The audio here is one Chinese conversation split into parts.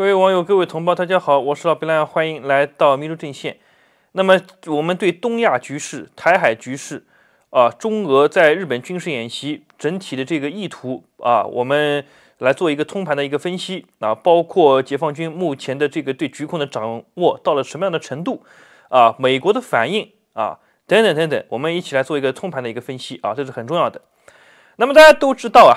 各位网友，各位同胞，大家好，我是老白兰，欢迎来到民族阵线。那么，我们对东亚局势、台海局势啊，中俄在日本军事演习整体的这个意图啊，我们来做一个通盘的一个分析啊，包括解放军目前的这个对局控的掌握到了什么样的程度啊，美国的反应啊，等等等等，我们一起来做一个通盘的一个分析啊，这是很重要的。那么大家都知道啊，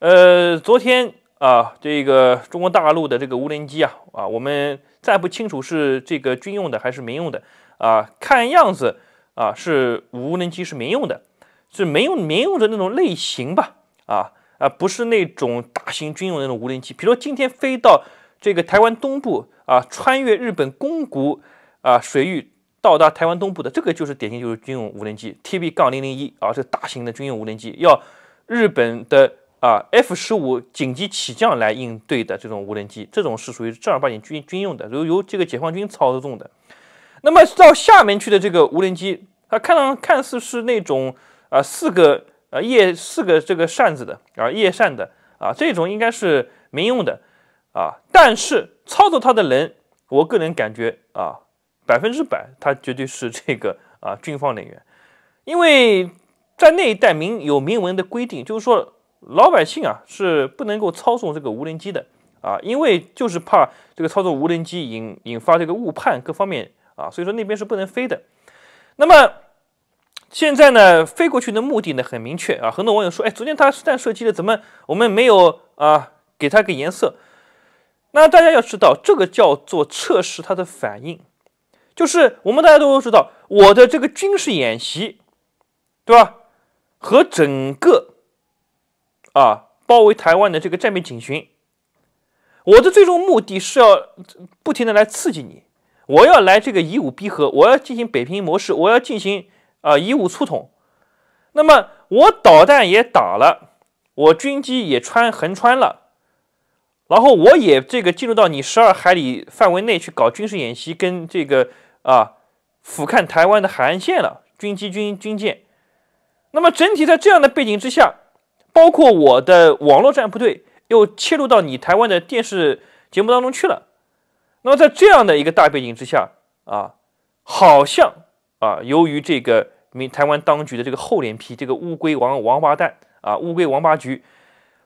呃，昨天。啊，这个中国大陆的这个无人机啊，啊，我们再不清楚是这个军用的还是民用的啊，看样子啊，是无人机是民用的，是民用民用的那种类型吧，啊啊，不是那种大型军用那种无人机，比如今天飞到这个台湾东部啊，穿越日本宫古啊水域到达台湾东部的，这个就是典型就是军用无人机 T B 杠零零一啊，这大型的军用无人机要日本的。啊，F 十五紧急起降来应对的这种无人机，这种是属于正儿八经军军用的，由由这个解放军操纵的。那么到下面去的这个无人机，它看看似是那种啊四个啊叶四个这个扇子的啊叶扇的啊，这种应该是民用的啊，但是操作它的人，我个人感觉啊，百分之百他绝对是这个啊军方人员，因为在那一代明有明文的规定，就是说。老百姓啊是不能够操纵这个无人机的啊，因为就是怕这个操纵无人机引引发这个误判各方面啊，所以说那边是不能飞的。那么现在呢，飞过去的目的呢很明确啊。很多网友说，哎，昨天他实弹射击了，怎么我们没有啊给他个颜色？那大家要知道，这个叫做测试它的反应，就是我们大家都知道，我的这个军事演习，对吧？和整个。啊！包围台湾的这个战备警巡，我的最终目的是要不停地来刺激你，我要来这个以武逼和，我要进行北平模式，我要进行啊以武促统。那么我导弹也打了，我军机也穿横穿了，然后我也这个进入到你十二海里范围内去搞军事演习，跟这个啊俯瞰台湾的海岸线了，军机、军军舰。那么整体在这样的背景之下。包括我的网络战部队又切入到你台湾的电视节目当中去了。那么在这样的一个大背景之下啊，好像啊，由于这个民台湾当局的这个厚脸皮，这个乌龟王王八蛋啊，乌龟王八局，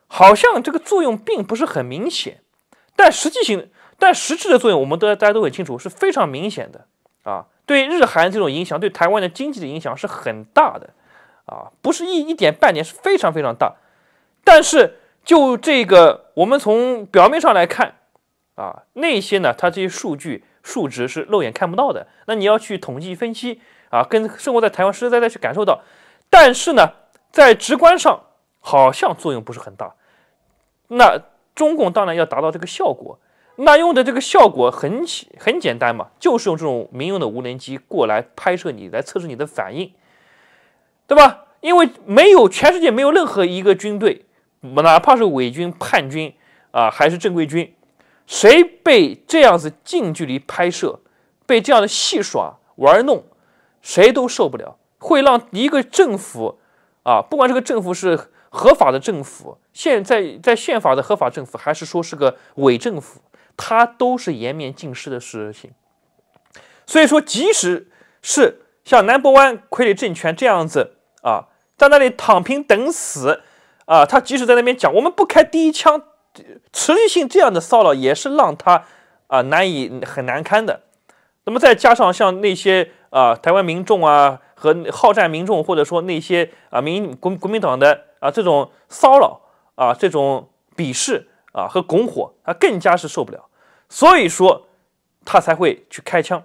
好像这个作用并不是很明显。但实际性，但实质的作用，我们都大家都很清楚，是非常明显的啊。对日韩这种影响，对台湾的经济的影响是很大的。啊，不是一一点半点，是非常非常大。但是就这个，我们从表面上来看，啊，那些呢，它这些数据数值是肉眼看不到的。那你要去统计分析啊，跟生活在台湾实实在在去感受到。但是呢，在直观上好像作用不是很大。那中共当然要达到这个效果，那用的这个效果很很简单嘛，就是用这种民用的无人机过来拍摄你，来测试你的反应。对吧？因为没有全世界没有任何一个军队，哪怕是伪军、叛军啊，还是正规军，谁被这样子近距离拍摄，被这样的戏耍玩弄，谁都受不了。会让一个政府啊，不管这个政府是合法的政府，现在在宪法的合法政府，还是说是个伪政府，它都是颜面尽失的事情。所以说，即使是像南博湾傀儡政权这样子。啊，在那里躺平等死啊！他即使在那边讲，我们不开第一枪，持续性这样的骚扰也是让他啊难以很难堪的。那么再加上像那些啊台湾民众啊和好战民众，或者说那些啊民国国民党的啊这种骚扰啊这种鄙视啊和拱火，他更加是受不了。所以说他才会去开枪。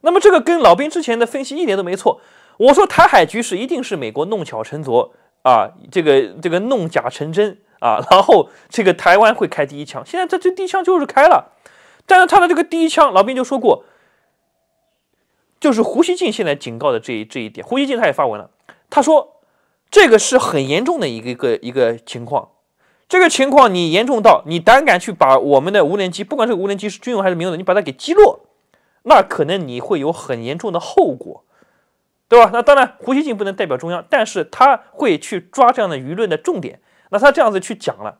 那么这个跟老兵之前的分析一点都没错。我说台海局势一定是美国弄巧成拙啊，这个这个弄假成真啊，然后这个台湾会开第一枪。现在这这第一枪就是开了，但是他的这个第一枪，老兵就说过，就是胡锡进现在警告的这一这一点，胡锡进他也发文了，他说这个是很严重的一个一个一个情况，这个情况你严重到你胆敢去把我们的无人机，不管是无人机是军用还是民用的，你把它给击落，那可能你会有很严重的后果。对吧？那当然，胡锡进不能代表中央，但是他会去抓这样的舆论的重点。那他这样子去讲了，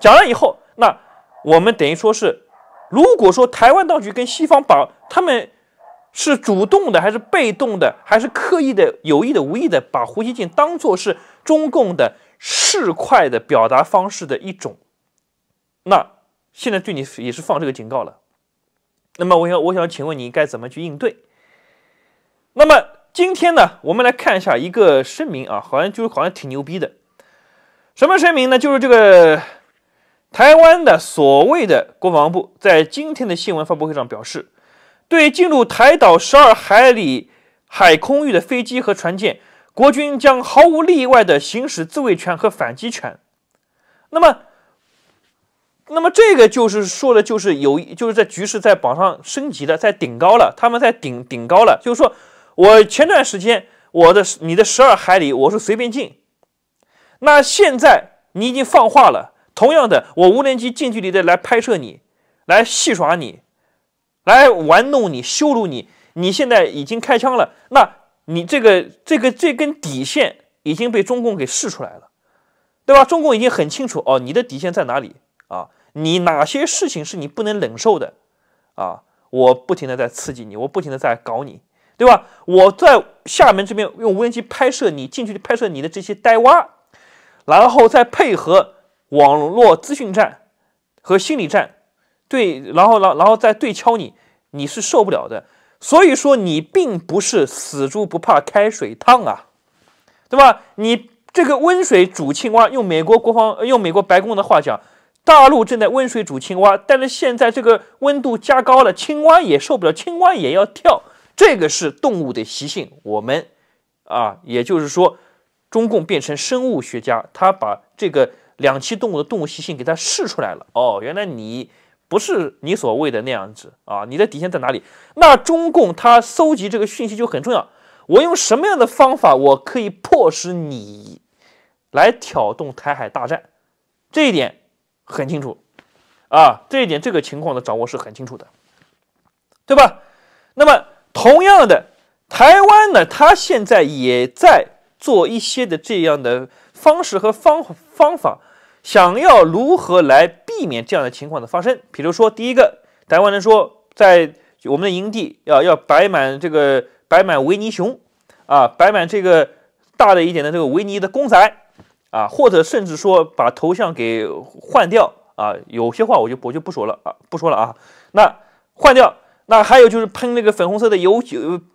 讲了以后，那我们等于说是，如果说台湾当局跟西方把他们是主动的，还是被动的，还是刻意的、有意的、无意的把胡锡进当作是中共的市侩的表达方式的一种，那现在对你也是放这个警告了。那么，我想，我想请问你该怎么去应对？那么。今天呢，我们来看一下一个声明啊，好像就是好像挺牛逼的。什么声明呢？就是这个台湾的所谓的国防部在今天的新闻发布会上表示，对进入台岛十二海里海空域的飞机和船舰，国军将毫无例外地行使自卫权和反击权。那么，那么这个就是说的，就是有，就是在局势在往上升级了，在顶高了，他们在顶顶高了，就是说。我前段时间，我的你的十二海里我是随便进，那现在你已经放话了，同样的，我无人机近距离的来拍摄你，来戏耍你，来玩弄你，羞辱你，你现在已经开枪了，那你这个这个这根底线已经被中共给试出来了，对吧？中共已经很清楚哦，你的底线在哪里啊？你哪些事情是你不能忍受的啊？我不停的在刺激你，我不停的在搞你。对吧？我在厦门这边用无人机拍摄，你近距离拍摄你的这些呆蛙，然后再配合网络资讯战和心理战，对，然后，然，然后再对敲你，你是受不了的。所以说，你并不是死猪不怕开水烫啊，对吧？你这个温水煮青蛙，用美国国防、用美国白宫的话讲，大陆正在温水煮青蛙，但是现在这个温度加高了，青蛙也受不了，青蛙也要跳。这个是动物的习性，我们，啊，也就是说，中共变成生物学家，他把这个两栖动物的动物习性给他试出来了。哦，原来你不是你所谓的那样子啊，你的底线在哪里？那中共他搜集这个讯息就很重要。我用什么样的方法，我可以迫使你来挑动台海大战？这一点很清楚啊，这一点这个情况的掌握是很清楚的，对吧？那么。同样的，台湾呢，他现在也在做一些的这样的方式和方方法，想要如何来避免这样的情况的发生？比如说，第一个，台湾人说，在我们的营地要要摆满这个摆满维尼熊啊，摆满这个大的一点的这个维尼的公仔啊，或者甚至说把头像给换掉啊。有些话我就我就不说了啊，不说了啊。那换掉。那还有就是喷那个粉红色的油，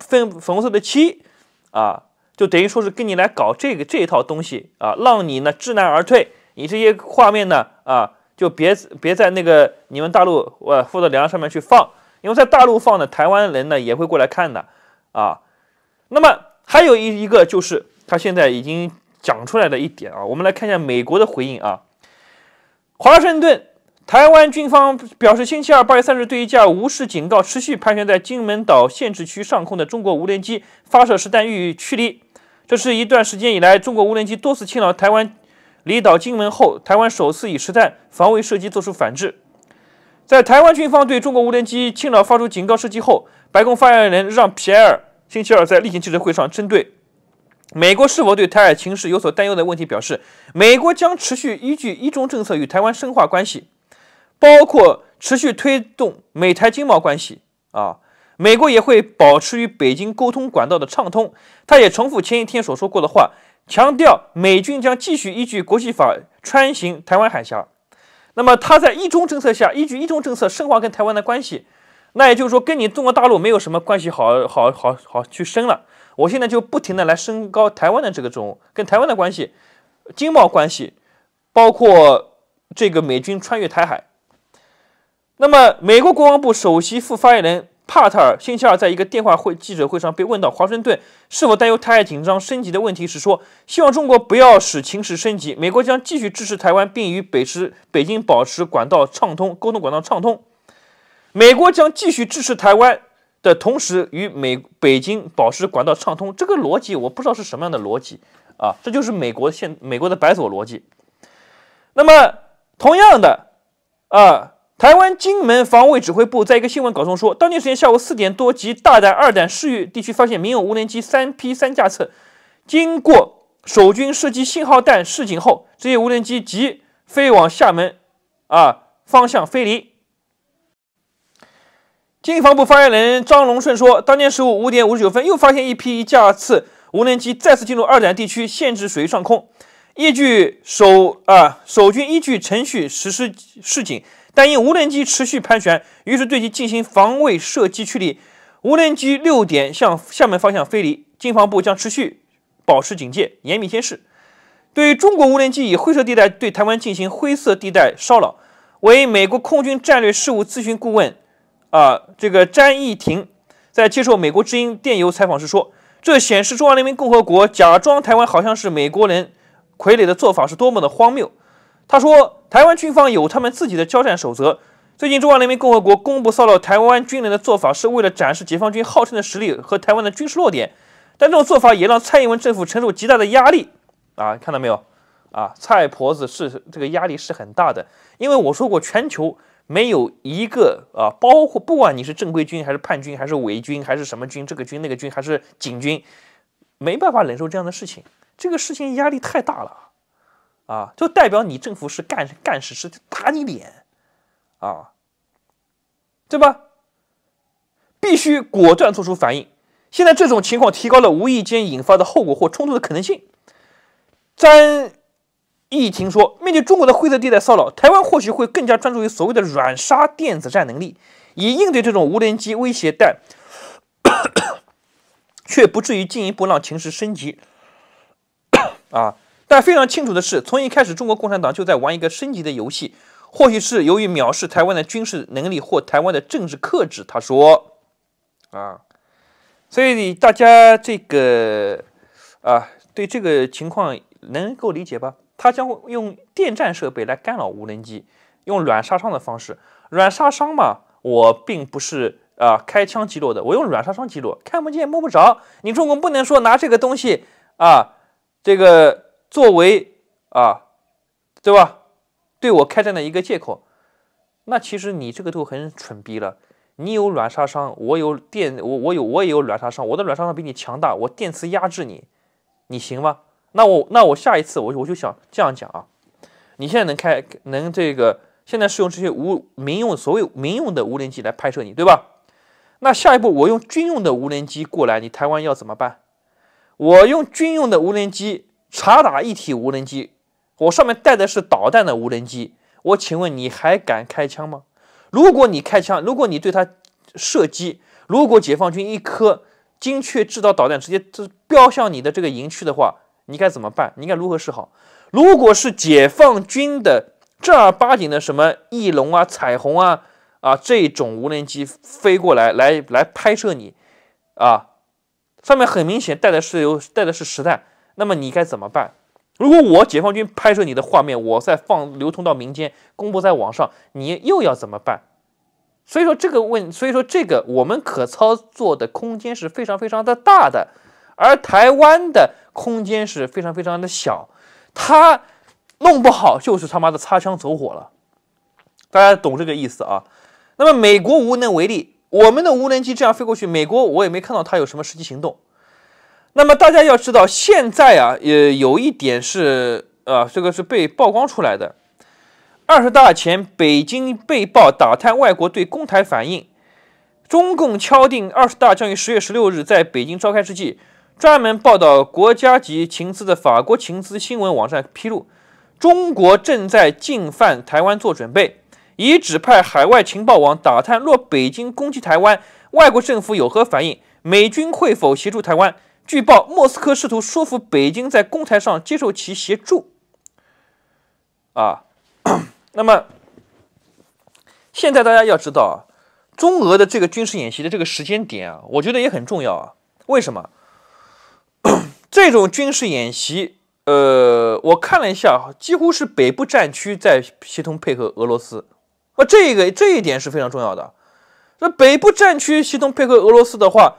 粉粉红色的漆，啊，就等于说是跟你来搞这个这一套东西啊，让你呢知难而退。你这些画面呢，啊，就别别在那个你们大陆呃互联网上面去放，因为在大陆放的，台湾人呢也会过来看的啊。那么还有一一个就是他现在已经讲出来的一点啊，我们来看一下美国的回应啊，华盛顿。台湾军方表示，星期二八月三日，对一架无视警告、持续盘旋在金门岛限制区上空的中国无人机发射实弹予以驱离。这是一段时间以来中国无人机多次侵扰台湾离岛金门后，台湾首次以实弹防卫射击作出反制。在台湾军方对中国无人机侵扰发出警告射击后，白宫发言人让皮埃尔星期二在例行记者会上针对美国是否对台海情势有所担忧的问题表示，美国将持续依据一中政策与台湾深化关系。包括持续推动美台经贸关系啊，美国也会保持与北京沟通管道的畅通。他也重复前一天所说过的话，强调美军将继续依据国际法穿行台湾海峡。那么他在“一中”政策下，依据“一中”政策深化跟台湾的关系，那也就是说跟你中国大陆没有什么关系，好好好好去升了。我现在就不停的来升高台湾的这个中跟台湾的关系、经贸关系，包括这个美军穿越台海。那么，美国国防部首席副发言人帕特尔星期二在一个电话会记者会上被问到华盛顿是否担忧台海紧张升级的问题时说：“希望中国不要使情势升级，美国将继续支持台湾，并与北持北京保持管道畅通、沟通管道畅通。美国将继续支持台湾的同时，与美北京保持管道畅通。”这个逻辑我不知道是什么样的逻辑啊，这就是美国现美国的白左逻辑。那么，同样的啊。台湾金门防卫指挥部在一个新闻稿中说，当天时间下午四点多，及大胆二胆市域地区发现民用无人机三批三架次，经过守军射击信号弹示警后，这些无人机即飞往厦门啊方向飞离。经防部发言人张龙顺说，当天十五五点五十九分，又发现一批一架次无人机再次进入二胆地区限制水域上空，依据守啊守军依据程序实施示警。但因无人机持续盘旋，于是对其进行防卫射击驱离。无人机六点向厦门方向飞离。金防部将持续保持警戒，严密监视。对于中国无人机以灰色地带对台湾进行灰色地带骚扰，为美国空军战略事务咨询顾问啊，这个詹义廷在接受美国之音电邮采访时说，这显示中华人民共和国假装台湾好像是美国人傀儡的做法是多么的荒谬。他说，台湾军方有他们自己的交战守则。最近，中华人民共和国公布骚扰台湾军人的做法，是为了展示解放军号称的实力和台湾的军事弱点。但这种做法也让蔡英文政府承受极大的压力。啊，看到没有？啊，蔡婆子是这个压力是很大的。因为我说过，全球没有一个啊，包括不管你是正规军还是叛军，还是伪军，还是什么军，这个军那个军，还是警军，没办法忍受这样的事情。这个事情压力太大了。啊，就代表你政府是干干实事，就打你脸，啊，对吧？必须果断做出反应。现在这种情况提高了无意间引发的后果或冲突的可能性。詹义庭说，面对中国的灰色地带骚扰，台湾或许会更加专注于所谓的软杀电子战能力，以应对这种无人机威胁，但却不至于进一步让情势升级。啊。但非常清楚的是，从一开始，中国共产党就在玩一个升级的游戏。或许是由于藐视台湾的军事能力或台湾的政治克制，他说：“啊，所以大家这个啊，对这个情况能够理解吧？他将会用电战设备来干扰无人机，用软杀伤的方式。软杀伤嘛，我并不是啊开枪击落的，我用软杀伤击落，看不见摸不着。你中国不能说拿这个东西啊，这个。”作为啊，对吧？对我开战的一个借口，那其实你这个就很蠢逼了。你有软杀伤，我有电，我我有我也有软杀伤，我的软杀伤比你强大，我电磁压制你，你行吗？那我那我下一次我我就想这样讲啊，你现在能开能这个，现在是用这些无民用所谓民用的无人机来拍摄你，对吧？那下一步我用军用的无人机过来，你台湾要怎么办？我用军用的无人机。查打一体无人机，我上面带的是导弹的无人机。我请问你还敢开枪吗？如果你开枪，如果你对它射击，如果解放军一颗精确制导导弹直接就标向你的这个营区的话，你该怎么办？你该如何是好？如果是解放军的正儿八经的什么翼龙啊、彩虹啊啊这种无人机飞过来来来拍摄你啊，上面很明显带的是有带的是实弹。那么你该怎么办？如果我解放军拍摄你的画面，我再放流通到民间，公布在网上，你又要怎么办？所以说这个问，所以说这个我们可操作的空间是非常非常的大的，而台湾的空间是非常非常的小，他弄不好就是他妈的擦枪走火了，大家懂这个意思啊？那么美国无能为力，我们的无人机这样飞过去，美国我也没看到他有什么实际行动。那么大家要知道，现在啊，呃，有一点是，啊，这个是被曝光出来的。二十大前，北京被曝打探外国对公台反应。中共敲定二十大将于十月十六日在北京召开之际，专门报道国家级情资的法国情资新闻网站披露，中国正在进犯台湾做准备，已指派海外情报网打探若北京攻击台湾，外国政府有何反应，美军会否协助台湾？据报莫斯科试图说服北京在公台上接受其协助。啊，那么现在大家要知道啊，中俄的这个军事演习的这个时间点啊，我觉得也很重要啊。为什么？这种军事演习，呃，我看了一下几乎是北部战区在协同配合俄罗斯。啊，这个这一点是非常重要的。那北部战区协同配合俄罗斯的话。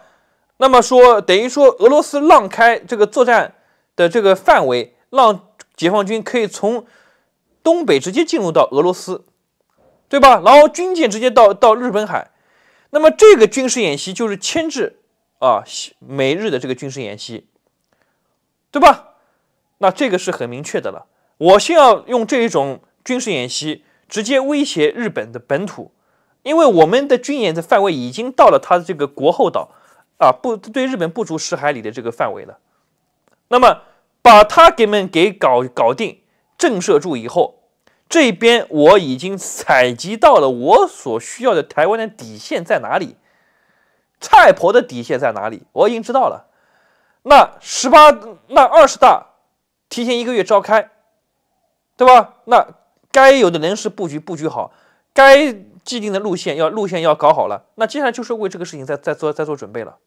那么说，等于说俄罗斯让开这个作战的这个范围，让解放军可以从东北直接进入到俄罗斯，对吧？然后军舰直接到到日本海，那么这个军事演习就是牵制啊美日的这个军事演习，对吧？那这个是很明确的了。我先要用这一种军事演习直接威胁日本的本土，因为我们的军演的范围已经到了它的这个国后岛。啊，不对，日本不足十海里的这个范围了。那么把它给们给搞搞定，震慑住以后，这边我已经采集到了我所需要的台湾的底线在哪里，蔡婆的底线在哪里，我已经知道了。那十八那二十大提前一个月召开，对吧？那该有的人事布局布局好，该既定的路线要路线要搞好了。那接下来就是为这个事情在在做在做准备了。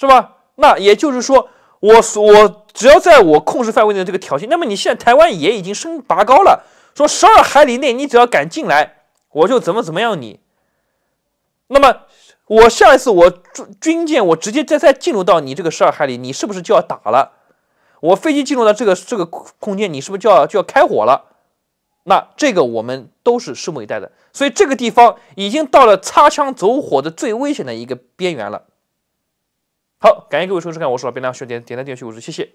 是吧？那也就是说，我我只要在我控制范围内的这个挑衅，那么你现在台湾也已经升拔高了，说十二海里内，你只要敢进来，我就怎么怎么样你。那么我下一次我军军舰，我直接再再进入到你这个十二海里，你是不是就要打了？我飞机进入到这个这个空间，你是不是就要就要开火了？那这个我们都是拭目以待的。所以这个地方已经到了擦枪走火的最危险的一个边缘了。好，感谢各位收看，我是老边，大家需要点点赞、订阅、关注，谢谢。